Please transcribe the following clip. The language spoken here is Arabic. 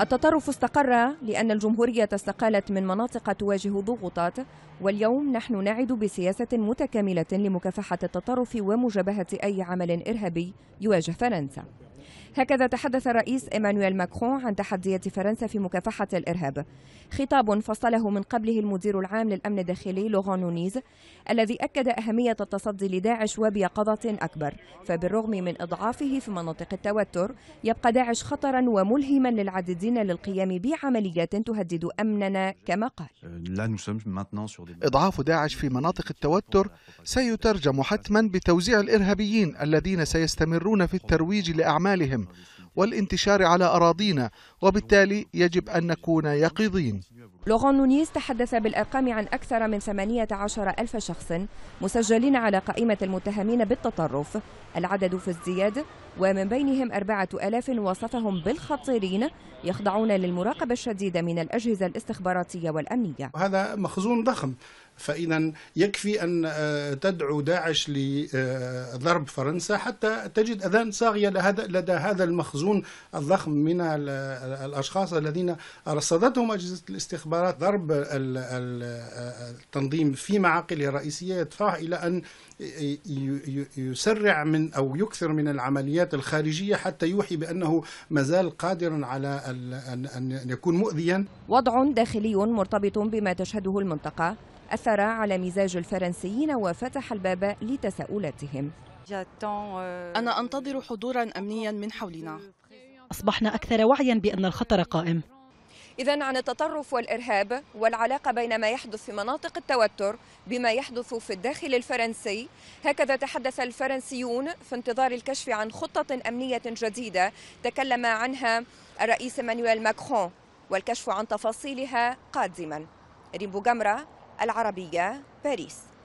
التطرف استقر لأن الجمهورية استقالت من مناطق تواجه ضغوطات واليوم نحن نعد بسياسة متكاملة لمكافحة التطرف ومجابهة أي عمل إرهابي يواجه فرنسا هكذا تحدث الرئيس إيمانويل ماكرون عن تحديات فرنسا في مكافحة الإرهاب خطاب فصله من قبله المدير العام للأمن الداخلي لوغان نونيز الذي أكد أهمية التصدي لداعش وبيقظة أكبر فبالرغم من إضعافه في مناطق التوتر يبقى داعش خطرا وملهما للعديدين للقيام بعمليات تهدد أمننا كما قال euh, إضعاف داعش في مناطق التوتر سيترجم حتما بتوزيع الإرهابيين الذين سيستمرون في الترويج لأعمال أعمالهم والانتشار على أراضينا وبالتالي يجب أن نكون يقظين لوغان نونيز تحدث بالأرقام عن أكثر من 18 ألف شخص مسجلين على قائمة المتهمين بالتطرف العدد في ازدياد ومن بينهم أربعة ألاف وصفهم بالخطيرين يخضعون للمراقبة الشديدة من الأجهزة الاستخباراتية والأمنية هذا مخزون ضخم فإذا يكفي أن آه، تدعو داعش لضرب فرنسا حتى تجد أذان صاغية لهذا لدى هذا المخزون الضخم من الأشخاص الذين رصدتهم أجهزة الاستخبارات ضرب التنظيم في معاقله الرئيسية يدفعه إلى أن يسرع من أو يكثر من العمليات الخارجية حتى يوحي بأنه مازال قادرا على أن يكون مؤذيا وضع داخلي مرتبط بما تشهده المنطقة أثر على مزاج الفرنسيين وفتح الباب لتساؤلاتهم euh, أنا أنتظر حضورا أمنيا من حولنا أصبحنا أكثر وعيا بأن الخطر قائم إذا عن التطرف والإرهاب والعلاقة بين ما يحدث في مناطق التوتر بما يحدث في الداخل الفرنسي هكذا تحدث الفرنسيون في انتظار الكشف عن خطة أمنية جديدة تكلم عنها الرئيس مانويل ماكرون والكشف عن تفاصيلها قادما ريمبو جمرة العربية باريس